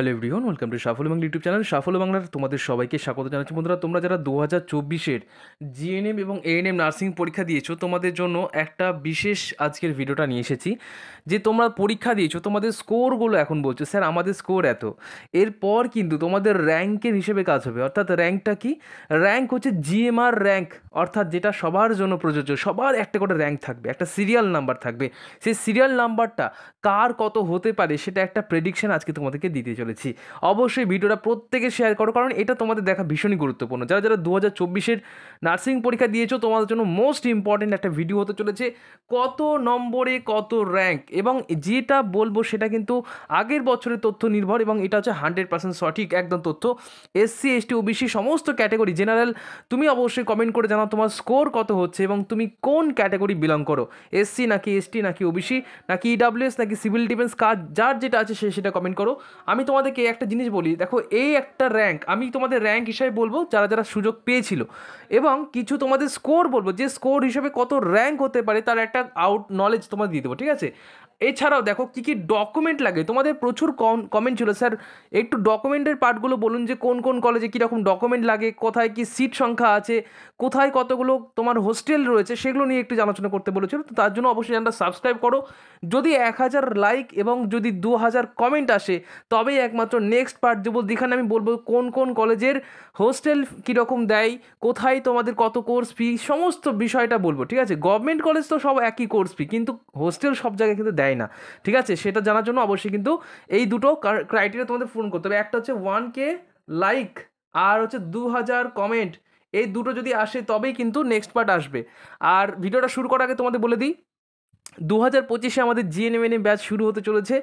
hello everyone welcome to সাফল্য Bangla YouTube channel সাফল্য বাংলার তোমাদের সবাইকে স্বাগত জানাচ্ছি বন্ধুরা তোমরা যারা দু হাজার চব্বিশের জিএনএম এবং এএনএম নার্সিং পরীক্ষা দিয়েছো তোমাদের জন্য একটা বিশেষ আজকের ভিডিওটা নিয়ে এসেছি যে তোমরা পরীক্ষা দিয়েছো তোমাদের স্কোরগুলো এখন বলছো স্যার আমাদের স্কোর এত এরপর কিন্তু তোমাদের র্যাঙ্কের হিসেবে কাজ হবে অর্থাৎ র্যাঙ্কটা কি র্যাঙ্ক হচ্ছে জিএমআর র্যাঙ্ক অর্থাৎ যেটা সবার জন্য প্রযোজ্য সবার একটা করে র্যাঙ্ক থাকবে একটা সিরিয়াল নাম্বার থাকবে সেই সিরিয়াল নাম্বারটা কার কত হতে পারে সেটা একটা প্রেডিকশন আজকে তোমাদেরকে দিতে চলে ফেলেছি অবশ্যই ভিডিওটা প্রত্যেকে শেয়ার করো কারণ এটা তোমাদের দেখা ভীষণই গুরুত্বপূর্ণ যারা যারা দু হাজার চব্বিশের নার্সিং পরীক্ষা দিয়েছো তোমাদের জন্য মোস্ট ইম্পর্টেন্ট একটা ভিডিও হতে চলেছে কত নম্বরে কত র্যাঙ্ক এবং যেটা বলবো সেটা কিন্তু আগের বছরের তথ্য নির্ভর এবং এটা হচ্ছে হান্ড্রেড পার্সেন্ট সঠিক একদম তথ্য এসসি এসটি ওবিসি সমস্ত ক্যাটাগরি জেনারেল তুমি অবশ্যই কমেন্ট করে জানাও তোমার স্কোর কত হচ্ছে এবং তুমি কোন ক্যাটাগরি বিলং করো এসসি নাকি এসটি নাকি ওবিসি নাকি ইডাব্লিউএস নাকি সিভিল ডিফেন্স কার যার যেটা আছে সে সেটা কমেন্ট করো আমি তোমার তোমাদেরকে একটা জিনিস বলি দেখো এই একটা র্যাঙ্ক আমি তোমাদের র্যাঙ্ক হিসাবে বলবো যারা যারা সুযোগ পেয়েছিল এবং কিছু তোমাদের স্কোর বলবো যে স্কোর হিসেবে কত র্যাঙ্ক হতে পারে তার একটা আউট নলেজ তোমাদের দিয়ে দেবো ঠিক আছে এছাড়াও দেখো কী কী ডকুমেন্ট লাগে তোমাদের প্রচুর কমেন্ট ছিল স্যার একটু ডকুমেন্টের পার্টগুলো বলুন যে কোন কোন কলেজে কীরকম ডকুমেন্ট লাগে কোথায় কি সিট সংখ্যা আছে কোথায় কতগুলো তোমার হোস্টেল রয়েছে সেগুলো নিয়ে একটু আলোচনা করতে বলেছিল তো তার জন্য অবশ্যই আমরা সাবস্ক্রাইব করো যদি এক হাজার লাইক এবং যদি দু হাজার কমেন্ট আসে তবেই একমাত্র নেক্সট পার্ট দেবো যেখানে আমি বলবো কোন কোন কলেজের হোস্টেল কীরকম দেয় কোথায় তোমাদের কত কোর্স ফি সমস্ত বিষয়টা বলবো ঠিক আছে গভর্নমেন্ট কলেজ তো সব একই কোর্স ফি কিন্তু হোস্টেল সব জায়গায় কিন্তু দেয় দেয় না ঠিক আছে সেটা জানার জন্য অবশ্যই কিন্তু এই দুটো ক্রাইটেরিয়া তোমাদের পূরণ করতে হবে একটা হচ্ছে ওয়ান কে লাইক আর হচ্ছে দু হাজার কমেন্ট এই দুটো যদি আসে তবেই কিন্তু নেক্সট পার্ট আসবে আর ভিডিওটা শুরু করার আগে তোমাদের বলে দিই দু হাজার পঁচিশে আমাদের জিএনএমএনএ ব্যাচ শুরু হতে চলেছে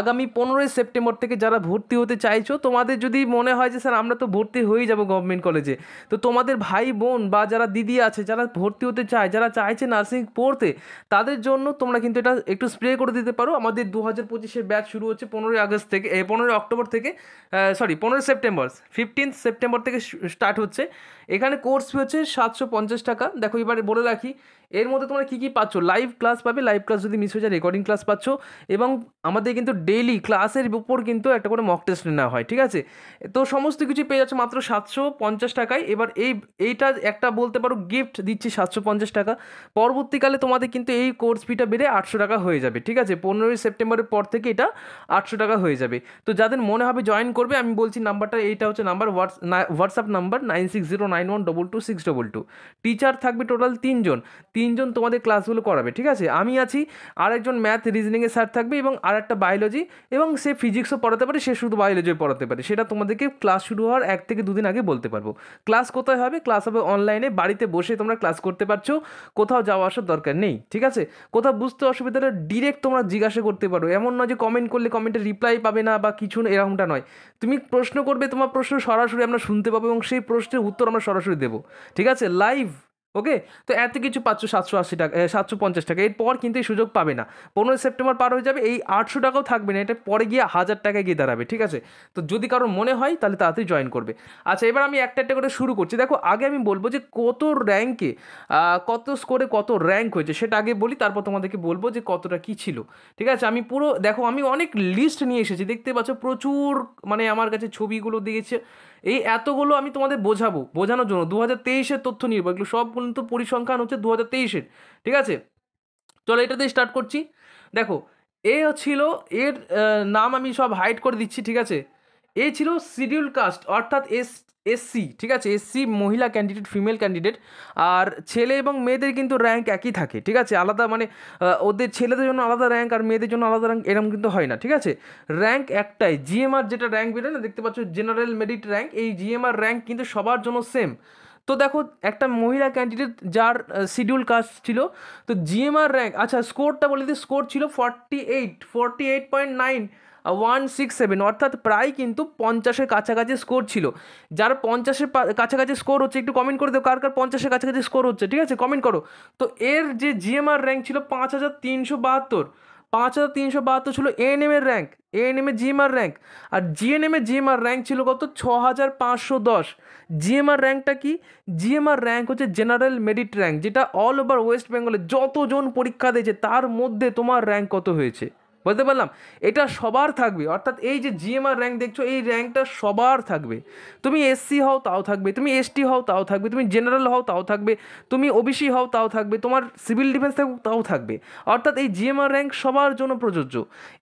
আগামী পনেরোই সেপ্টেম্বর থেকে যারা ভর্তি হতে চাইছো তোমাদের যদি মনে হয় যে স্যার আমরা তো ভর্তি হয়েই যাবো গভর্নমেন্ট কলেজে তো তোমাদের ভাই বোন বা যারা দিদি আছে যারা ভর্তি হতে চায় যারা চাইছে নার্সিং পড়তে তাদের জন্য তোমরা কিন্তু এটা একটু স্প্রে করে দিতে পারো আমাদের দু হাজার পঁচিশের ব্যাচ শুরু হচ্ছে পনেরোই আগস্ট থেকে পনেরোই অক্টোবর থেকে সরি পনেরোই সেপ্টেম্বর ফিফটিন্থ সেপ্টেম্বর থেকে স্টার্ট হচ্ছে এখানে কোর্স ফি হচ্ছে সাতশো পঞ্চাশ টাকা দেখো এবারে বলে রাখি এর মধ্যে তোমরা কী কী পাচ্ছ লাইভ ক্লাস পাবে লাইভ ক্লাস যদি মিস হয়ে যায় রেকর্ডিং ক্লাস পাচ্ছ এবং আমাদের কিন্তু ডেইলি ক্লাসের উপর কিন্তু একটা করে মক টেস্ট নেওয়া হয় ঠিক আছে তো সমস্ত কিছু পেয়ে যাচ্ছে মাত্র সাতশো পঞ্চাশ টাকায় এবার এই এইটা একটা বলতে পারো গিফট দিচ্ছি সাতশো পঞ্চাশ টাকা পরবর্তীকালে তোমাদের কিন্তু এই কোর্স ফিটা বেড়ে আটশো টাকা হয়ে যাবে ঠিক আছে পনেরোই সেপ্টেম্বরের পর থেকে এটা আটশো টাকা হয়ে যাবে তো যাদের মনে হবে জয়েন করবে আমি বলছি নাম্বারটা এইটা হচ্ছে number WhatsApp number nine six zero nine one double two six double two teacher থাকবে টোটাল তিনজন তিনজন তোমাদের ক্লাসগুলো করাবে ঠিক আছে আমি আমি আছি আর একজন ম্যাথ রিজনিংয়ের স্যার থাকবে এবং আর একটা বায়োলজি এবং সে ফিজিক্সও পড়াতে পারে সে শুধু বায়োলজিও পড়াতে পারে সেটা তোমাদেরকে ক্লাস শুরু হওয়ার এক থেকে দুদিন আগে বলতে পারবো ক্লাস কোথায় হবে ক্লাস হবে অনলাইনে বাড়িতে বসে তোমরা ক্লাস করতে পারছো কোথাও যাওয়া আসার দরকার নেই ঠিক আছে কোথাও বুঝতে অসুবিধা হলে ডিরেক্ট তোমরা জিজ্ঞাসা করতে পারো এমন নয় যে কমেন্ট করলে কমেন্টের রিপ্লাই পাবে না বা কিছু এরকমটা নয় তুমি প্রশ্ন করবে তোমার প্রশ্ন সরাসরি আমরা শুনতে পাবো এবং সেই প্রশ্নের উত্তর আমরা সরাসরি দেবো ঠিক আছে লাইভ ওকে তো এত কিছু পাঁচশো সাতশো আশি টাকা সাতশো পঞ্চাশ টাকা এরপর কিন্তু এই সুযোগ পাবে না পনেরোই সেপ্টেম্বর পার হয়ে যাবে এই আটশো টাকাও থাকবে না এটা পরে গিয়ে হাজার টাকায় গিয়ে দাঁড়াবে ঠিক আছে তো যদি কারোর মনে হয় তাহলে তাড়াতাড়ি জয়েন করবে আচ্ছা এবার আমি একটা একটা করে শুরু করছি দেখো আগে আমি বলবো যে কত র্যাঙ্কে কত স্কোরে কত র্যাঙ্ক হয়েছে সেটা আগে বলি তারপর তোমাদেরকে বলবো যে কতটা কি ছিল ঠিক আছে আমি পুরো দেখো আমি অনেক লিস্ট নিয়ে এসেছি দেখতে পাচ্ছ প্রচুর মানে আমার কাছে ছবিগুলো দিয়েছে এই এতগুলো আমি তোমাদের বোঝাবো বোঝানোর জন্য দু হাজার তেইশের তথ্য নির্ভর এগুলো সব কিন্তু পরিসংখ্যান হচ্ছে দু হাজার তেইশের ঠিক আছে চলো এটা দিয়ে স্টার্ট করছি দেখো এ ছিল এর নাম আমি সব হাইড করে দিচ্ছি ঠিক আছে এই ছিল শিডিউল কাস্ট অর্থাৎ এস এসসি ঠিক আছে এসসি মহিলা ক্যান্ডিডেট ফিমেল ক্যান্ডিডেট আর ছেলে এবং মেয়েদের কিন্তু র্যাঙ্ক একই থাকে ঠিক আছে আলাদা মানে ওদের ছেলেদের জন্য আলাদা র্যাঙ্ক আর মেয়েদের জন্য আলাদা র্যাঙ্ক এরকম কিন্তু হয় না ঠিক আছে র্যাঙ্ক একটাই জিএমআর যেটা র্যাঙ্ক বেরোয় না দেখতে পাচ্ছ জেনারেল মেরিট র্যাঙ্ক এই জিএমআর র্যাঙ্ক কিন্তু সবার জন্য সেম তো দেখো একটা মহিলা ক্যান্ডিডেট যার শিডিউল কাস্ট ছিল তো জিএমআর র্যাঙ্ক আচ্ছা স্কোরটা বলে দিই স্কোর ছিল forty eight forty eight point nine one six seven অর্থাৎ প্রায় কিন্তু পঞ্চাশের কাছাকাছি স্কোর ছিল যার পঞ্চাশের কাছাকাছি স্কোর হচ্ছে একটু কমেন্ট করে দেবো কার কার পঞ্চাশের কাছাকাছি স্কোর হচ্ছে ঠিক আছে কমেন্ট করো তো এর যে জিএমআর র্যাঙ্ক ছিল পাঁচ হাজার তিনশো বাহাত্তর পাঁচ হাজার তিনশো বাহাত্তর ছিল এএনএম এর র্যাঙ্ক এএনএম এ জিএমআর র্যাঙ্ক আর জিএনএম এ জিএমআর র্যাঙ্ক ছিল কত ছ হাজার পাঁচশো দশ জিএমআর র্যাঙ্কটা কি জিএমআর র্যাঙ্ক হচ্ছে জেনারেল মেরিট র্যাঙ্ক যেটা অল ওভার ওয়েস্ট বেঙ্গলে যতজন পরীক্ষা দিয়েছে তার মধ্যে তোমার র্যাঙ্ক কত হয়েছে বলতে পারলাম এটা সবার থাকবে অর্থাৎ এই যে জিএমআর র্যাঙ্ক দেখছো এই র্যাঙ্কটা সবার থাকবে তুমি এসসি হও তাও থাকবে তুমি এসটি হও তাও থাকবে তুমি জেনারেল হও তাও থাকবে তুমি ওবিসি হও তাও থাকবে তোমার সিভিল ডিফেন্স থাকুক তাও থাকবে অর্থাৎ এই জিএমআর র্যাঙ্ক সবার জন্য প্রযোজ্য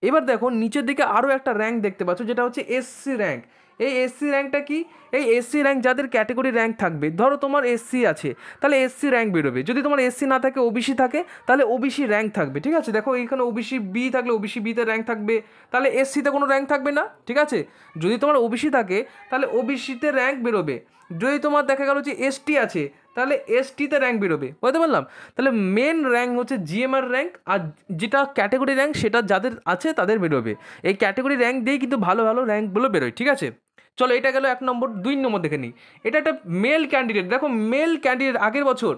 এবার দেখো নিচের দিকে আরও একটা র্যাঙ্ক দেখতে পাচ্ছ যেটা হচ্ছে এসসি র্যাঙ্ক এই এসসি র্যাঙ্কটা কি এই এসসি র্যাঙ্ক যাদের ক্যাটেগরি র্যাঙ্ক থাকবে ধরো তোমার এসসি আছে তাহলে এসসি র্যাঙ্ক বেরোবে যদি তোমার এসসি না থাকে ওবিসি থাকে তাহলে ওবিসি র্যাঙ্ক থাকবে ঠিক আছে দেখো এইখানে ওবিসি বি থাকলে ওবিসি বিতে র্যাঙ্ক থাকবে তাহলে এসসিতে কোনো র্যাঙ্ক থাকবে না ঠিক আছে যদি তোমার ওবিসি থাকে তাহলে ওবিসিতে র্যাঙ্ক বেরোবে যদি তোমার দেখা গেলো যে এসটি আছে তাহলে এসটিতে র্যাঙ্ক বেরোবে বুঝতে পারলাম তাহলে মেন র্যাঙ্ক হচ্ছে জিএমআর র্যাঙ্ক আর যেটা ক্যাটেগরি র্যাঙ্ক সেটা যাদের আছে তাদের বেরোবে এই ক্যাটেগরি র্যাঙ্ক দিয়েই কিন্তু ভালো ভালো র্যাঙ্কগুলো বেরোয় ঠিক আছে চলো এটা গেল এক নম্বর দুই নম্বর দেখে নিই এটা একটা মেল ক্যান্ডিডেট দেখো মেল ক্যান্ডিডেট আগের বছর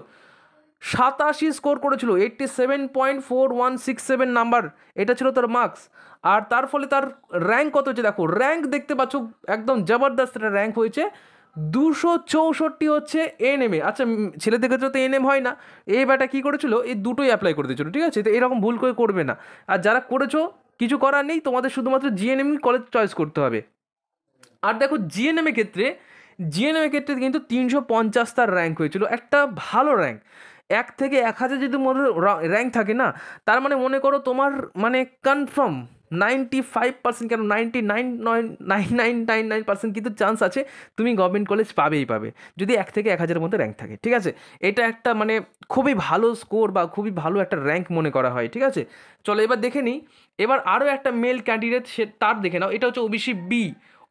সাতাশি স্কোর করেছিল eighty seven point four one six seven number এটা ছিল তার মার্কস আর তার ফলে তার র্যাঙ্ক কত হচ্ছে দেখো র্যাঙ্ক দেখতে পাচ্ছ একদম জবরদস্ত একটা র্যাঙ্ক হয়েছে দুশো চৌষট্টি হচ্ছে এনএমএ আচ্ছা ছেলেদের ক্ষেত্রে তো এন এম হয় না এই ব্যাটা কী করেছিল এই দুটোই অ্যাপ্লাই করে দিয়েছিল ঠিক আছে তো এরকম ভুল করে করবে না আর যারা করেছো কিছু করার নেই তোমাদের শুধুমাত্র জিএনএম কলেজ চয়েস করতে হবে আর দেখো জিএনএমের ক্ষেত্রে জিএনএমের ক্ষেত্রে কিন্তু তিনশো পঞ্চাশ তার র্যাঙ্ক হয়েছিল একটা ভালো র্যাঙ্ক এক থেকে এক হাজার যদি মনে র্যাঙ্ক থাকে না তার মানে মনে করো তোমার মানে কনফার্ম নাইনটি ফাইভ পার্সেন্ট কেন নাইনটি নাইন নয় nine nine nine nine percent কিন্তু চান্স আছে তুমি গভর্নমেন্ট কলেজ পাবেই পাবে যদি এক থেকে এক হাজারের মধ্যে র্যাঙ্ক থাকে ঠিক আছে এটা একটা মানে খুবই ভালো স্কোর বা খুবই ভালো একটা র্যাঙ্ক মনে করা হয় ঠিক আছে চলো এবার দেখে নিই এবার আরও একটা মেল ক্যান্ডিডেট সে তার দেখে নাও এটা হচ্ছে ওবিসি বি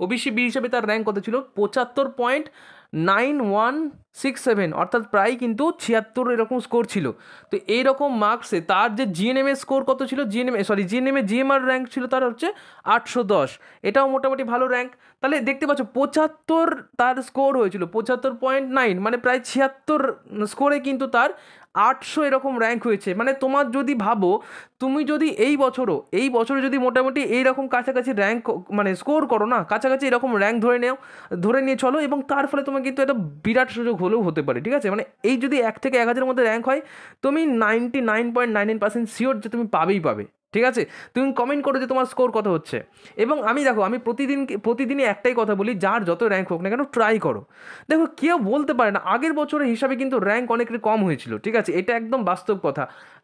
ওবিসি বি হিসেবে তার র্যাঙ্ক কত ছিল পঁচাত্তর point nine one six seven অর্থাৎ প্রায় কিন্তু ছিয়াত্তর এরকম স্কোর ছিল তো এইরকম মার্কসে তার যে জিএনএম এর স্কোর কত ছিল জিএনএম সরি জিএনএম এ জিএমআর র্যাঙ্ক ছিল তার হচ্ছে আটশো দশ এটাও মোটামুটি ভালো র্যাঙ্ক তাহলে দেখতে পাচ্ছ পঁচাত্তর তার স্কোর হয়েছিল পঁচাত্তর পয়েন্ট নাইন মানে প্রায় ছিয়াত্তর স্কোরে কিন্তু তার আটশো এরকম র্যাঙ্ক হয়েছে মানে তোমার যদি ভাবো তুমি যদি এই বছরও এই বছরে যদি মোটামুটি এইরকম কাছাকাছি র্যাঙ্ক মানে স্কোর করো না কাছাকাছি এরকম র্যাঙ্ক ধরে নেও ধরে নিয়ে চলো এবং তার ফলে তোমার কিন্তু একটা বিরাট সুযোগ হলেও হতে পারে ঠিক আছে মানে এই যদি এক থেকে এক হাজারের মধ্যে র্যাঙ্ক হয় তুমি ninety nine point nine nine percent sure যে তুমি পাবেই পাবে ঠিক আছে তুমি কমেন্ট করো যে তোমার স্কোর কত হচ্ছে এবং আমি দেখো আমি প্রতিদিন প্রতিদিনই একটাই কথা বলি যার যত র্যাঙ্ক হোক না কেন ট্রাই করো দেখো কেউ বলতে পারে না আগের বছরের হিসাবে কিন্তু র্যাঙ্ক অনেকটা কম হয়েছিল ঠিক আছে এটা একদম বাস্তব কথা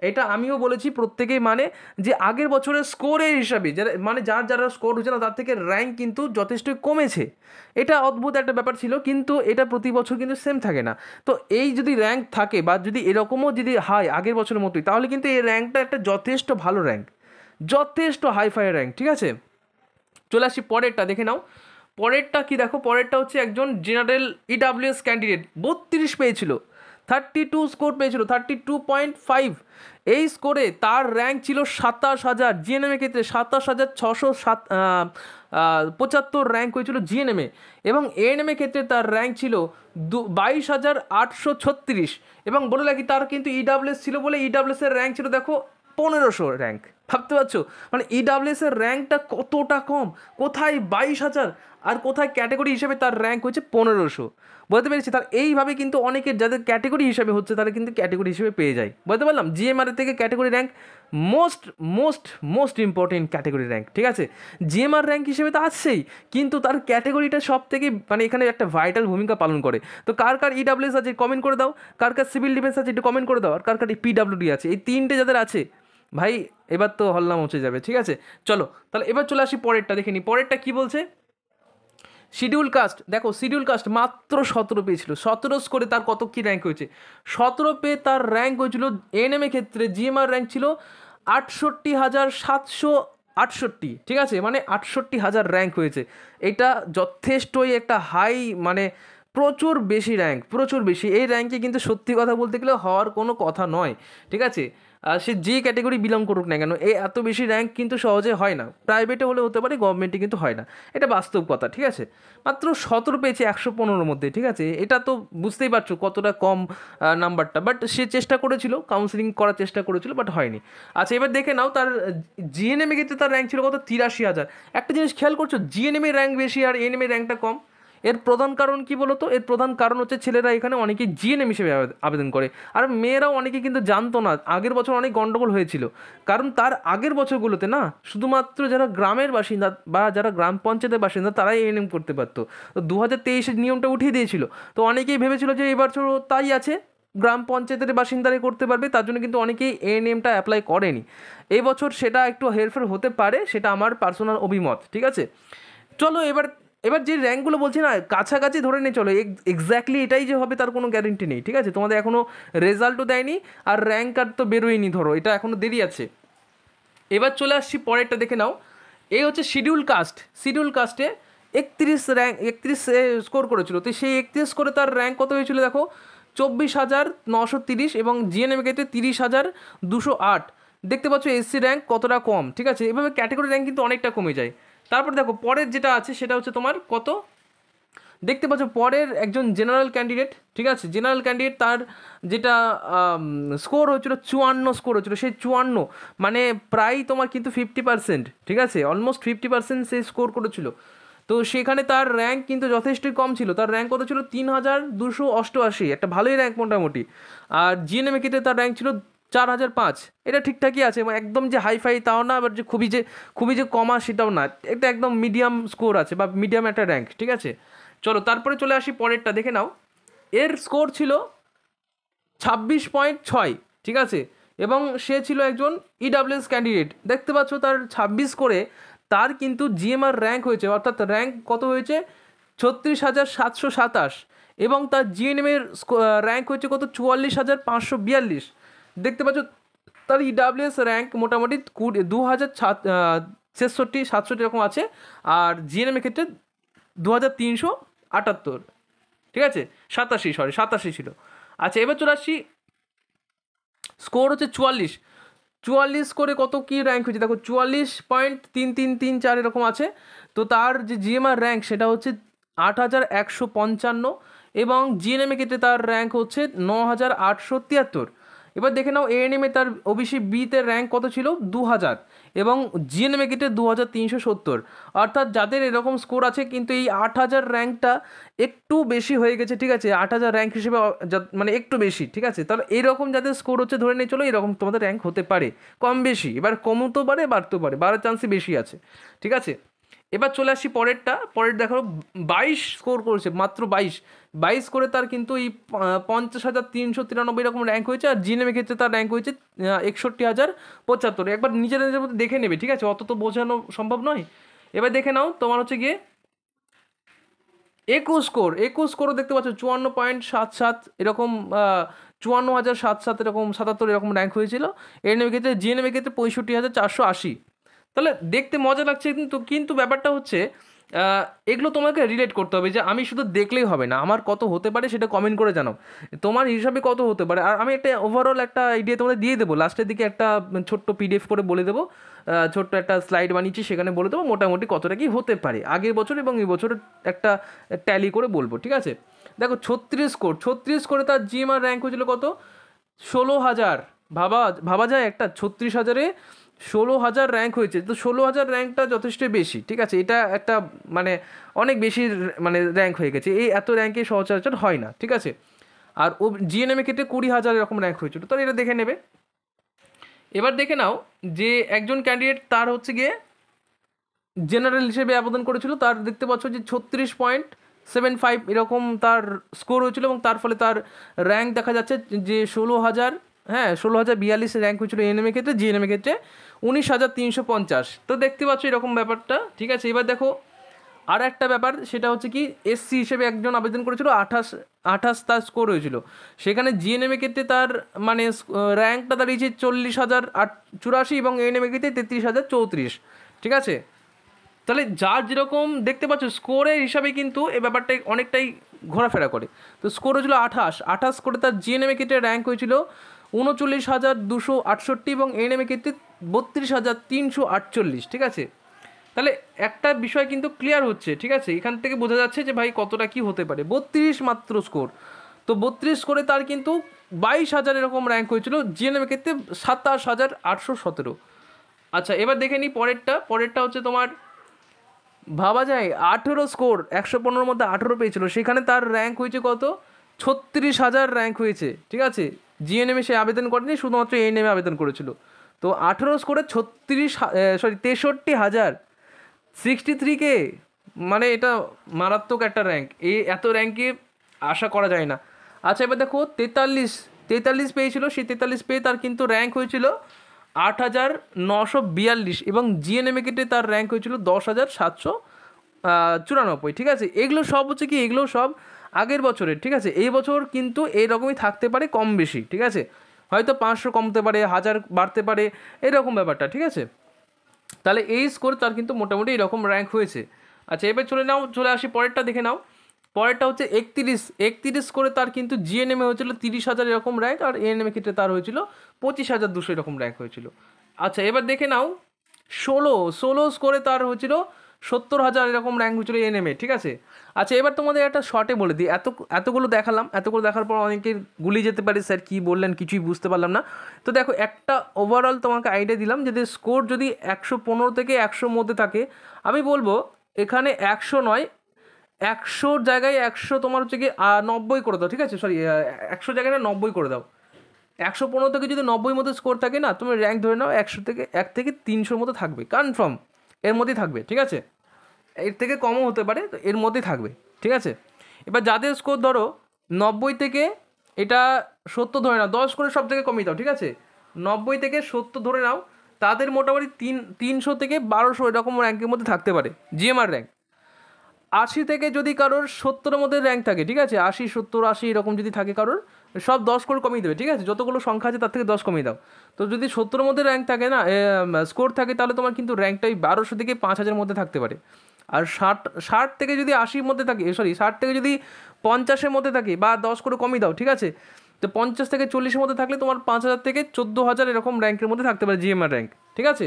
এটা আমিও বলেছি প্রত্যেকেই মানে যে আগের বছরের স্কোরের হিসাবে যারা মানে যার যারা স্কোর হয়েছে না তার থেকে র্যাঙ্ক কিন্তু যথেষ্ট কমেছে এটা অদ্ভুত একটা ব্যাপার ছিল কিন্তু এটা প্রতি বছর কিন্তু সেম থাকে না তো এই যদি র্যাঙ্ক থাকে বা যদি এরকমও যদি হয় আগের বছরের মতোই তাহলে কিন্তু এই র্যাঙ্কটা একটা যথেষ্ট ভালো র্যাঙ্ক যথেষ্ট হাইফাই র্যাঙ্ক ঠিক আছে চলে আসি পরেরটা দেখে নাও পরেরটা কি দেখো পরেরটা হচ্ছে একজন জেনারেল ইডাব্লিউএস ক্যান্ডিডেট বত্রিশ পেয়েছিল থার্টি টু স্কোর পেয়েছিল থার্টি টু পয়েন্ট ফাইভ এই স্কোরে তার র্যাঙ্ক ছিল সাতাশ হাজার জিএনএমের ক্ষেত্রে সাতাশ হাজার ছশো সাত পঁচাত্তর র্যাঙ্ক হয়েছিল জিএনএমে এবং এএনএমের ক্ষেত্রে তার র্যাঙ্ক ছিল দু বাইশ হাজার আটশো ছত্রিশ এবং বলে লাগি তার কিন্তু ইডাব্লিউএস ছিল বলে ইডাব্লিউএসের র্যাঙ্ক ছিল দেখো পনেরোশো র্যাঙ্ক ভাবতে পারছো মানে ইডাব্লিউএস e এর র্যাঙ্কটা কতটা কম কোথায় বাইশ হাজার আর কোথায় ক্যাটাগরি হিসেবে তার র্যাঙ্ক হচ্ছে পনেরোশো বলতে পেরেছি তার এইভাবে কিন্তু অনেকের যাদের ক্যাটাগরি হিসেবে হচ্ছে তারা কিন্তু ক্যাটাগরি হিসেবে পেয়ে যায় বলতে পারলাম জিএমআর থেকে category rank most most most important category rank ঠিক আছে জিএমআর র্যাঙ্ক হিসেবে তো আসছেই কিন্তু তার ক্যাটাগরিটা সব থেকে মানে এখানে একটা ভাইটাল ভূমিকা পালন করে তো কার কার ইডাব্লিউএস e আছে কমেন্ট করে দাও কার কার সিভিল ডিফেন্স আছে একটু কমেন্ট করে দাও আর কার কার পিডাব্লিউডি আছে এই তিনটে যাদের আছে ভাই এবার তো হল্লা মচে যাবে ঠিক আছে চলো তাহলে এবার চলে আসি পরেরটা দেখে নিই পরেরটা কী বলছে শিডিউল কাস্ট দেখো শিডিউল কাস্ট মাত্র সতেরো পেয়েছিল সতেরো স্কোরে তার কত কী র্যাঙ্ক হয়েছে সতেরো পেয়ে তার র্যাঙ্ক হয়েছিল এনএমএ ক্ষেত্রে জিএমআর র্যাঙ্ক ছিল আটষট্টি হাজার সাতশো আটষট্টি ঠিক আছে মানে আটষট্টি হাজার র্যাঙ্ক হয়েছে এটা যথেষ্টই একটা হাই মানে প্রচুর বেশি র্যাঙ্ক প্রচুর বেশি এই র্যাঙ্কে কিন্তু সত্যি কথা বলতে গেলে হওয়ার কোনো কথা নয় ঠিক আছে সে যে ক্যাটাগরি বিলং করুক না কেন এ এত বেশি র্যাঙ্ক কিন্তু সহজে হয় না প্রাইভেটে হলে হতে পারে গভর্নমেন্টে কিন্তু হয় না এটা বাস্তব কথা ঠিক আছে মাত্র সতেরো পেয়েছে একশো পনেরোর মধ্যে ঠিক আছে এটা তো বুঝতেই পারছো কতটা কম নাম্বারটা বাট সে চেষ্টা করেছিল কাউন্সিলিং করার চেষ্টা করেছিল বাট হয়নি আচ্ছা এবার দেখে নাও তার জিএনএমে কিন্তু তার র্যাঙ্ক ছিল কত তিরাশি হাজার একটা জিনিস খেয়াল করছো জিএনএমের র্যাঙ্ক বেশি আর এনএমের র্যাঙ্কটা কম এর প্রধান কারণ কি বলতো এর প্রধান কারণ হচ্ছে ছেলেরা এখানে অনেকে জিএনএম হিসেবে আবেদন করে আর মেয়েরাও অনেকে কিন্তু জানতো না আগের বছর অনেক গণ্ডগোল হয়েছিল কারণ তার আগের বছরগুলোতে না শুধুমাত্র যারা গ্রামের বাসিন্দা বা যারা গ্রাম পঞ্চায়েতের বাসিন্দা তারাই এএনএম করতে পারতো তো দু হাজার নিয়মটা উঠিয়ে দিয়েছিল তো অনেকেই ভেবেছিল যে এবছরও তাই আছে গ্রাম পঞ্চায়েতের বাসিন্দারাই করতে পারবে তার জন্য কিন্তু অনেকেই এএনএমটা অ্যাপ্লাই করেনি এবছর সেটা একটু হেরফের হতে পারে সেটা আমার পার্সোনাল অভিমত ঠিক আছে চলো এবার এবার যে র্যাঙ্কগুলো বলছি না কাছাকাছি ধরে নিয়ে চলো এক্স্যাক্টলি এটাই যে হবে তার কোনো গ্যারেন্টি নেই ঠিক আছে তোমাদের এখনও রেজাল্টও দেয়নি আর র্যাঙ্ক আর তো বেরোয়নি ধরো এটা এখনও দেরি আছে এবার চলে আসছি পরেরটা দেখে নাও এই হচ্ছে শিডিউল কাস্ট শিডিউল কাস্টে একত্রিশ র্যাঙ্ক একত্রিশ স্কোর করেছিল তো সেই একত্রিশ করে তার র্যাঙ্ক কত হয়েছিল দেখো চব্বিশ হাজার নশো তিরিশ এবং জিএনএম ক্ষেত্রে তিরিশ হাজার দুশো আট দেখতে পাচ্ছ এসসি র্যাঙ্ক কতটা কম ঠিক আছে এভাবে ক্যাটাগরি র্যাঙ্ক কিন্তু অনেকটা কমে যায় তারপর দেখো পরের যেটা আছে সেটা হচ্ছে তোমার কত দেখতে পাচ্ছ পরের একজন জেনারেল ক্যান্ডিডেট ঠিক আছে জেনারেল ক্যান্ডিডেট তার যেটা স্কোর হয়েছিল চুয়ান্ন স্কোর হয়েছিল সেই চুয়ান্ন মানে প্রায় তোমার কিন্তু ফিফটি পার্সেন্ট ঠিক আছে অলমোস্ট ফিফটি পার্সেন্ট সে স্কোর করেছিল তো সেখানে তার র্যাঙ্ক কিন্তু যথেষ্টই কম ছিল তার র্যাঙ্ক কত ছিল তিন হাজার দুশো অষ্টআশি একটা ভালোই র্যাঙ্ক মোটামুটি আর জিএনএমএ কেতে তার র্যাঙ্ক ছিল চার হাজার পাঁচ এটা ঠিকঠাকই আছে একদম যে হাইফাই তাও না আবার যে খুবই যে খুবই যে কমা সেটাও না এটা একদম মিডিয়াম স্কোর আছে বা মিডিয়াম একটা র্যাঙ্ক ঠিক আছে চলো তারপরে চলে আসি পরেরটা দেখে নাও এর স্কোর ছিল ছাব্বিশ পয়েন্ট ছয় ঠিক আছে এবং সে ছিল একজন ইডাব্লিউএস e ক্যান্ডিডেট দেখতে পাচ্ছ তার ছাব্বিশ করে তার কিন্তু জিএমআর র্যাঙ্ক হয়েছে অর্থাৎ র্যাঙ্ক কত হয়েছে ছত্রিশ হাজার সাতশো সাতাশ এবং তার জিএনএমের র্যাঙ্ক হয়েছে কত চুয়াল্লিশ হাজার পাঁচশো বিয়াল্লিশ দেখতে পাচ্ছ তার ইডাব্লিউএস e র্যাঙ্ক মোটামুটি কুড়ি দু হাজার ছেষট্টি সাতষট্টি এরকম আছে আর জিএনএমের ক্ষেত্রে দু হাজার তিনশো আটাত্তর ঠিক আছে সাতাশি সরি সাতাশি ছিল আচ্ছা এবার চলে আসছি স্কোর হচ্ছে চুয়াল্লিশ চুয়াল্লিশ করে কত কি র্যাঙ্ক হয়েছে দেখো চুয়াল্লিশ পয়েন্ট তিন তিন তিন চার এরকম আছে তো তার যে জিএমআর র্যাঙ্ক সেটা হচ্ছে আট হাজার একশো পঞ্চান্ন এবং জিএনএমের ক্ষেত্রে তার র্যাঙ্ক হচ্ছে ন হাজার আটশো তিয়াত্তর এবার দেখে নাও এএনএমে তার ওবিসি বিতে র্যাঙ্ক কত ছিল দু হাজার এবং জিএনএমএ গেটে দু হাজার তিনশো সত্তর অর্থাৎ যাদের এরকম স্কোর আছে কিন্তু এই আট হাজার র্যাঙ্কটা একটু বেশি হয়ে গেছে ঠিক আছে আট হাজার র্যাঙ্ক হিসেবে মানে একটু বেশি ঠিক আছে তাহলে এরকম যাদের স্কোর হচ্ছে ধরে নিয়ে চলো এরকম তোমাদের র্যাঙ্ক হতে পারে কম বেশি এবার কমতেও পারে বাড়তেও পারে বাড়ার চান্সই বেশি আছে ঠিক আছে এবার চলে আসি পরেরটা পরের দেখো বাইশ স্কোর করেছে মাত্র বাইশ বাইশ করে তার কিন্তু এই পঞ্চাশ হাজার তিনশো তিরানব্বই রকম র্যাঙ্ক হয়েছে আর জিনেমের ক্ষেত্রে তার র্যাঙ্ক হয়েছে একষট্টি হাজার পঁচাত্তর একবার নিজের নিজের মধ্যে দেখে নেবে ঠিক আছে অত তো বোঝানো সম্ভব নয় এবার দেখে নাও তোমার হচ্ছে গিয়ে একুশ স্কোর একুশ স্কোরও দেখতে পাচ্ছ চুয়ান্ন পয়েন্ট সাত সাত এরকম চুয়ান্ন হাজার সাত সাত এরকম সাতাত্তর এরকম র্যাঙ্ক হয়েছিল এর নেমে ক্ষেত্রে জিএনএমের ক্ষেত্রে পঁয়ষট্টি হাজার চারশো আশি তাহলে দেখতে মজা লাগছে কিন্তু কিন্তু ব্যাপারটা হচ্ছে এগুলো তোমাকে রিলেট করতে হবে যে আমি শুধু দেখলেই হবে না আমার কত হতে পারে সেটা কমেন্ট করে জানাও তোমার হিসাবে কত হতে পারে আর আমি একটা ওভারঅল একটা আইডিয়া তোমাদের দিয়ে দেবো লাস্টের দিকে একটা ছোট্ট পিডিএফ করে বলে দেবো ছোট্ট একটা স্লাইড বানিয়েছি সেখানে বলে দেবো মোটামুটি কতটা কি হতে পারে আগের বছর এবং এই বছরের একটা ট্যালি করে বলবো ঠিক আছে দেখো ছত্রিশ কোর ছত্রিশ করে তার জিএমআর র্যাঙ্ক হয়েছিল কত ষোলো হাজার ভাবা ভাবা যায় একটা ছত্রিশ হাজারে ষোলো হাজার র্যাঙ্ক হয়েছে তো ষোলো হাজার র্যাঙ্কটা যথেষ্ট বেশি ঠিক আছে এটা একটা মানে অনেক বেশি মানে র্যাঙ্ক হয়ে গেছে এই এত র্যাঙ্কে সচরাচর হয় না ঠিক আছে আর ও জিএনএমের ক্ষেত্রে কুড়ি হাজার এরকম র্যাঙ্ক হয়েছিল তো এটা দেখে নেবে এবার দেখে নাও যে একজন ক্যান্ডিডেট তার হচ্ছে গিয়ে জেনারেল হিসেবে আবেদন করেছিল তার দেখতে পাচ্ছ যে ছত্রিশ পয়েন্ট সেভেন ফাইভ এরকম তার স্কোর হয়েছিল এবং তার ফলে তার র্যাঙ্ক দেখা যাচ্ছে যে ষোলো হাজার হ্যাঁ ষোলো হাজার বিয়াল্লিশ র্যাঙ্ক হয়েছিল এনএমের ক্ষেত্রে জিএনএমের ক্ষেত্রে উনিশ হাজার তিনশো পঞ্চাশ তো দেখতে পাচ্ছ এরকম ব্যাপারটা ঠিক আছে এবার দেখো আর একটা ব্যাপার সেটা হচ্ছে কি এসসি হিসেবে একজন আবেদন করেছিল আঠাশ আঠাশ তার স্কোর হয়েছিল সেখানে জিএনএমের ক্ষেত্রে তার মানে র্যাঙ্কটা দাঁড়িয়েছে চল্লিশ হাজার আট চুরাশি এবং এনএমের ক্ষেত্রে তেত্রিশ হাজার চৌত্রিশ ঠিক আছে তাহলে যার যেরকম দেখতে পাচ্ছ স্কোরের হিসাবে কিন্তু এ ব্যাপারটা অনেকটাই ঘোরাফেরা করে তো স্কোর হয়েছিল আঠাশ আঠাশ করে তার জিএনএমে ক্ষেত্রে র্যাঙ্ক হয়েছিল উনচল্লিশ হাজার দুশো আটষট্টি এবং এনএমএ ক্ষেত্রে বত্রিশ হাজার তিনশো আটচল্লিশ ঠিক আছে তাহলে একটা বিষয় কিন্তু ক্লিয়ার হচ্ছে ঠিক আছে এখান থেকে বোঝা যাচ্ছে যে ভাই কতটা কি হতে পারে বত্রিশ মাত্র স্কোর তো বত্রিশ স্কোরে তার কিন্তু বাইশ হাজার এরকম র্যাঙ্ক হয়েছিল জিএনএম ক্ষেত্রে সাতাশ হাজার আটশো সতেরো আচ্ছা এবার দেখে নিই পরেরটা পরেরটা হচ্ছে তোমার ভাবা যায় আঠেরো স্কোর একশো পনেরোর মধ্যে আঠেরো পেয়েছিল সেখানে তার র্যাঙ্ক হয়েছে কত ছত্রিশ হাজার র্যাঙ্ক হয়েছে ঠিক আছে জিএনএমে সে আবেদন করেনি শুধুমাত্র এএনএমে আবেদন করেছিল তো আঠেরো স্কোরে ছত্রিশ সরি তেষট্টি হাজার সিক্সটি থ্রিকে মানে এটা মারাত্মক একটা র্যাঙ্ক এই এত র্যাঙ্কে আশা করা যায় না আচ্ছা এবার দেখো তেতাল্লিশ তেতাল্লিশ পেয়েছিল সেই তেতাল্লিশ পেয়ে তার কিন্তু র্যাঙ্ক হয়েছিল আট হাজার নশো বিয়াল্লিশ এবং জিএনএমএ কেটে তার র্যাঙ্ক হয়েছিল দশ হাজার সাতশো চুরানব্বই ঠিক আছে এগুলো সব হচ্ছে কি এগুলো সব আগের বছরের ঠিক আছে এই বছর কিন্তু এইরকমই থাকতে পারে কম বেশি ঠিক আছে হয়তো পাঁচশো কমতে পারে হাজার বাড়তে পারে এরকম ব্যাপারটা ঠিক আছে তাহলে এই স্কোর তার কিন্তু মোটামুটি এরকম র্যাঙ্ক হয়েছে আচ্ছা এবার চলে নাও চলে আসি পরেরটা দেখে নাও পরেরটা হচ্ছে একত্রিশ একত্রিশ করে তার কিন্তু জিএনএমে হয়েছিল তিরিশ হাজার এরকম র্যাঙ্ক আর এর ক্ষেত্রে তার হয়েছিল পঁচিশ হাজার দুশো এরকম র্যাঙ্ক হয়েছিল আচ্ছা এবার দেখে নাও ষোলো ষোলো স্কোরে তার হয়েছিল সত্তর হাজার এরকম র্যাঙ্ক হয়েছিল এনএমএ ঠিক আছে আচ্ছা এবার তোমাদের একটা শর্টে বলে দিই এত এতগুলো দেখালাম এতগুলো দেখার পর অনেকে গুলি যেতে পারে স্যার কী বললেন কিছুই বুঝতে পারলাম না তো দেখো একটা ওভারঅল তোমাকে আইডিয়া দিলাম যদি স্কোর যদি একশো পনেরো থেকে একশোর মধ্যে থাকে আমি বলবো এখানে একশো নয় একশোর জায়গায় একশো তোমার হচ্ছে কি নব্বই করে দাও ঠিক আছে সরি একশো জায়গায় না নব্বই করে দাও একশো পনেরো থেকে যদি নব্বই মতো স্কোর থাকে না তুমি র্যাঙ্ক ধরে নাও একশো থেকে এক থেকে তিনশোর মতো থাকবে কনফার্ম এর মধ্যেই থাকবে ঠিক আছে এর থেকে কমও হতে পারে তো এর মধ্যেই থাকবে ঠিক আছে এবার যাদের স্কোর ধরো নব্বই থেকে এটা সত্তর ধরে নাও দশ করে সব থেকে কমিয়ে দাও ঠিক আছে নব্বই থেকে সত্তর ধরে নাও তাদের মোটামুটি তিন তিনশো থেকে বারোশো এরকম র্যাঙ্কের মধ্যে থাকতে পারে জিএমআর র্যাঙ্ক আশি থেকে যদি কারোর সত্তরের মধ্যে র্যাঙ্ক থাকে ঠিক আছে আশি সত্তর আশি এরকম যদি থাকে কারোর সব দশ করে কমিয়ে দেবে ঠিক আছে যতগুলো সংখ্যা আছে তার থেকে দশ কমিয়ে দাও তো যদি সত্তরের মধ্যে র্যাঙ্ক থাকে না স্কোর থাকে তাহলে তোমার কিন্তু র্যাঙ্কটাই বারোশো থেকে পাঁচ হাজারের মধ্যে থাকতে পারে আর ষাট ষাট থেকে যদি আশির মধ্যে থাকে সরি ষাট থেকে যদি পঞ্চাশের মধ্যে থাকে বা দশ করে কমিয়ে দাও ঠিক আছে তো পঞ্চাশ থেকে চল্লিশের মধ্যে থাকলে তোমার পাঁচ হাজার থেকে চোদ্দো হাজার এরকম র্যাঙ্কের মধ্যে থাকতে পারে জিএমআর র্যাঙ্ক ঠিক আছে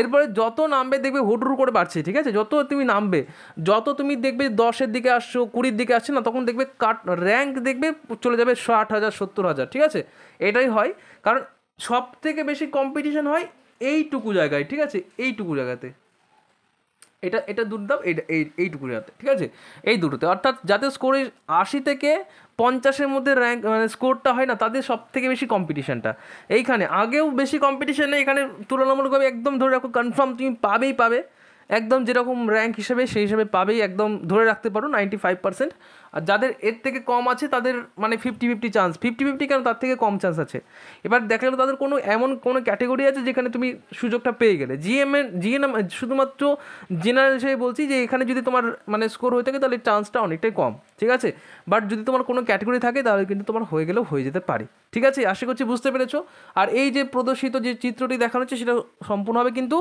এরপরে যত নামবে দেখবে হুডুর করে বাড়ছে ঠিক আছে যত তুমি নামবে যত তুমি দেখবে দশের দিকে আসছো কুড়ির দিকে আসছো না তখন দেখবে কাট র্যাঙ্ক দেখবে চলে যাবে ষাট হাজার সত্তর হাজার ঠিক আছে এটাই হয় কারণ সব থেকে বেশি কম্পিটিশন হয় এইটুকু জায়গায় ঠিক আছে এইটুকু জায়গাতে এটা এটা দুটো দাও এইটুকু জায়গাতে ঠিক আছে এই দুটোতে অর্থাৎ যাতে স্কোরে আশি থেকে পঞ্চাশের মধ্যে র্যাঙ্ক মানে স্কোরটা হয় না তাদের সব থেকে বেশি কম্পিটিশানটা এইখানে আগেও বেশি কম্পিটিশানে এখানে তুলনামূলকভাবে একদম ধরে রাখো কনফার্ম তুমি পাবেই পাবে একদম যেরকম র্যাঙ্ক হিসেবে সেই হিসাবে পাবেই একদম ধরে রাখতে পারো নাইনটি ফাইভ পার্সেন্ট আর যাদের এর থেকে কম আছে তাদের মানে fifty fifty chance fifty fifty কেন তার থেকে কম চান্স আছে এবার দেখা গেলো তাদের কোনো এমন কোনো ক্যাটেগরি আছে যেখানে তুমি সুযোগটা পেয়ে গেলে জিএমএন জিএনএম শুধুমাত্র জেনারেল হিসেবে বলছি যে এখানে যদি তোমার মানে স্কোর হয়ে থাকে তাহলে চান্সটা অনেকটাই কম ঠিক আছে বাট যদি তোমার কোনো ক্যাটেগরি থাকে তাহলে কিন্তু তোমার হয়ে গেলেও হয়ে যেতে পারে ঠিক আছে আশা করছি বুঝতে পেরেছো আর এই যে প্রদর্শিত যে চিত্রটি দেখানো হচ্ছে সেটা সম্পূর্ণভাবে কিন্তু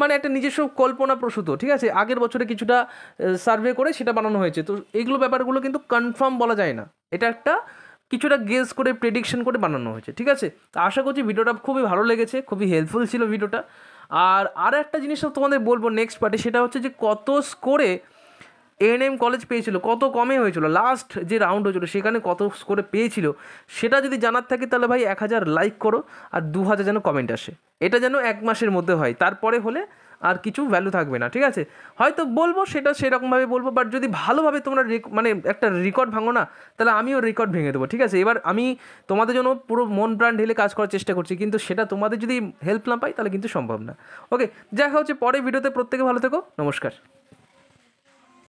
মানে একটা নিজস্ব কল্পনা প্রসূত ঠিক আছে আগের বছরে কিছুটা সার্ভে করে সেটা বানানো হয়েছে তো এইগুলো ব্যাপারগুলোকে কিন্তু কনফার্ম বলা যায় না এটা একটা কিছুটা গেস করে প্রেডিকশন করে বানানো হয়েছে ঠিক আছে তো আশা করছি ভিডিওটা খুবই ভালো লেগেছে খুবই হেল্পফুল ছিল ভিডিওটা আর আর একটা জিনিস তোমাদের বলবো নেক্সট পার্টি সেটা হচ্ছে যে কত স্কোরে এন এম কলেজ পেয়েছিল কত কমে হয়েছিল লাস্ট যে রাউন্ড হয়েছিল সেখানে কত স্কোরে পেয়েছিল সেটা যদি জানার থাকে তাহলে ভাই এক হাজার লাইক করো আর দু হাজার যেন কমেন্ট আসে এটা যেন এক মাসের মধ্যে হয় তারপরে হলে আর কিছু ভ্যালু থাকবে না ঠিক আছে হয়তো বলবো সেটা সেরকমভাবে বলবো বাট যদি ভালোভাবে তোমরা মানে একটা রেকর্ড ভাঙো না তাহলে আমিও রেকর্ড ভেঙে দেবো ঠিক আছে এবার আমি তোমাদের জন্য পুরো মন প্রাণ ঢেলে কাজ করার চেষ্টা করছি কিন্তু সেটা তোমাদের যদি হেল্প না পাই তাহলে কিন্তু সম্ভব না ওকে দেখা হচ্ছে পরে ভিডিওতে প্রত্যেকে ভালো থেকো নমস্কার